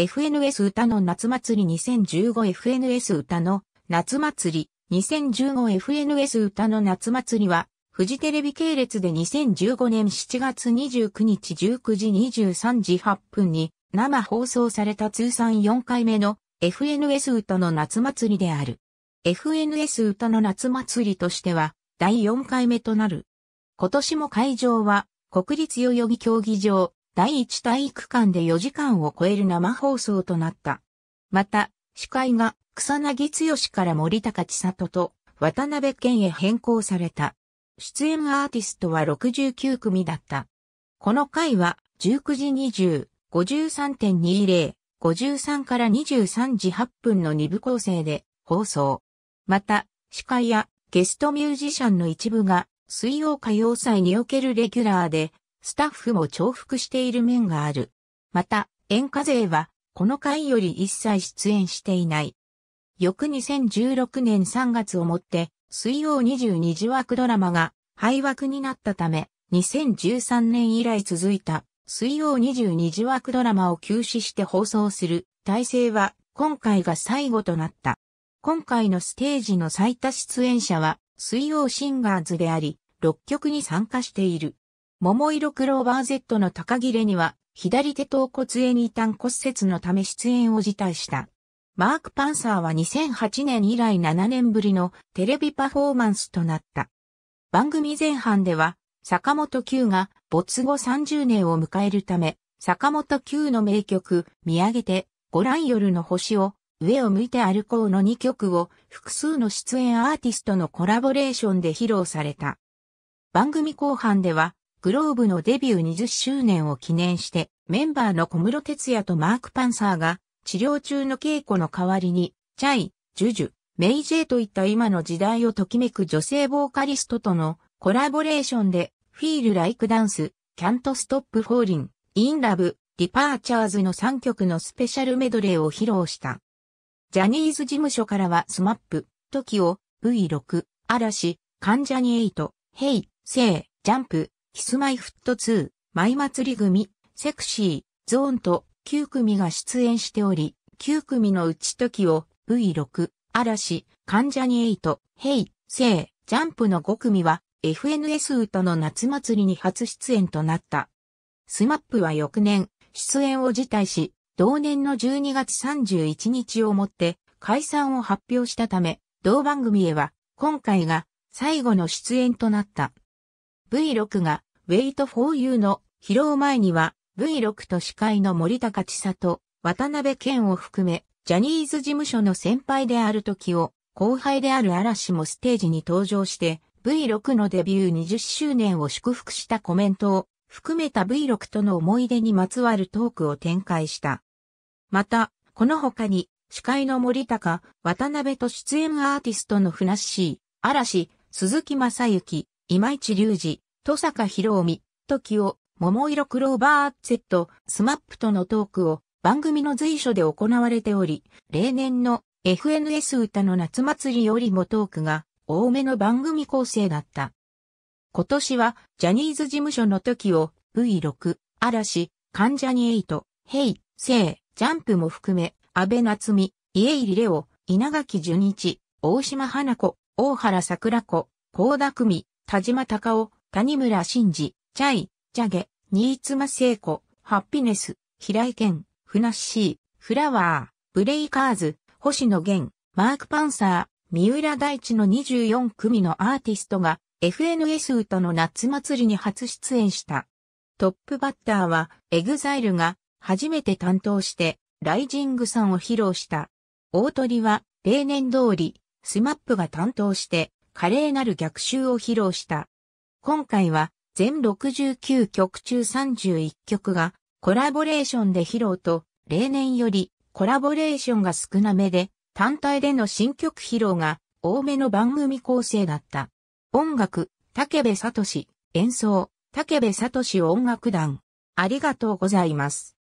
FNS 歌の夏祭り 2015FNS 歌の夏祭り 2015FNS 歌の夏祭りは、フジテレビ系列で2015年7月29日19時23時8分に生放送された通算4回目の FNS 歌の夏祭りである。FNS 歌の夏祭りとしては第4回目となる。今年も会場は国立代々木競技場第一体育館で4時間を超える生放送となった。また、司会が草薙剛から森高千里と渡辺健へ変更された。出演アーティストは69組だった。この回は19時20、53.20、53から23時8分の2部構成で放送。また、司会やゲストミュージシャンの一部が水曜歌謡祭におけるレギュラーでスタッフも重複している面がある。また、演歌勢は、この回より一切出演していない。翌2016年3月をもって、水曜22時枠ドラマが廃枠になったため、2013年以来続いた水曜22時枠ドラマを休止して放送する体制は今回が最後となった。今回のステージの最多出演者は水曜シンガーズであり、6曲に参加している。桃色クローバー Z の高切れには、左手頭骨炎異ん骨折のため出演を辞退した。マーク・パンサーは2008年以来7年ぶりのテレビパフォーマンスとなった。番組前半では、坂本九が没後30年を迎えるため、坂本九の名曲、見上げて、ご覧夜の星を、上を向いて歩こうの2曲を複数の出演アーティストのコラボレーションで披露された。番組後半では、グローブのデビュー20周年を記念して、メンバーの小室哲也とマーク・パンサーが、治療中の稽古の代わりに、チャイ、ジュジュ、メイジェイといった今の時代をときめく女性ボーカリストとのコラボレーションで、フィール・ライク・ダンス、キャント・ストップ・フォーリン、イン・ラブ、ディパーチャーズの3曲のスペシャルメドレーを披露した。ジャニーズ事務所からはスマップ、トキオ、V6、嵐、関ジャニエイト、ヘイ、セイ、ジャンプ、キスマイフット2、舞祭り組、セクシー、ゾーンと9組が出演しており、9組のうち時を V6、嵐、関ジャニト、ヘイ、セイ、ジャンプの5組は FNS 歌の夏祭りに初出演となった。スマップは翌年、出演を辞退し、同年の12月31日をもって解散を発表したため、同番組へは今回が最後の出演となった。V6 が Wait for You の披露前には V6 と司会の森高千里、渡辺健を含めジャニーズ事務所の先輩である時を後輩である嵐もステージに登場して V6 のデビュー20周年を祝福したコメントを含めた V6 との思い出にまつわるトークを展開した。また、この他に司会の森高、渡辺と出演アーティストのふなっしー、嵐、鈴木正幸、今市隆二、戸坂博臣、時を、桃色クローバー Z、スマップとのトークを番組の随所で行われており、例年の FNS 歌の夏祭りよりもトークが多めの番組構成だった。今年はジャニーズ事務所の時を V6、嵐、関ジャニ8、ヘイ、セイ、ジャンプも含め、安倍夏美、家入レオ、稲垣淳一、大島花子、大原桜子、高田久美、田島隆夫、谷村新司、チャイ、ジャゲ、新妻聖子、ハッピネス、平井健、ふなっしー、フラワー、ブレイカーズ、星野源、マークパンサー、三浦大地の24組のアーティストが FNS 歌の夏祭りに初出演した。トップバッターはエグザイルが初めて担当してライジングさんを披露した。大鳥は例年通りスマップが担当して華麗なる逆襲を披露した。今回は全69曲中31曲がコラボレーションで披露と、例年よりコラボレーションが少なめで、単体での新曲披露が多めの番組構成だった。音楽、竹部聡、演奏、竹部聡音楽団。ありがとうございます。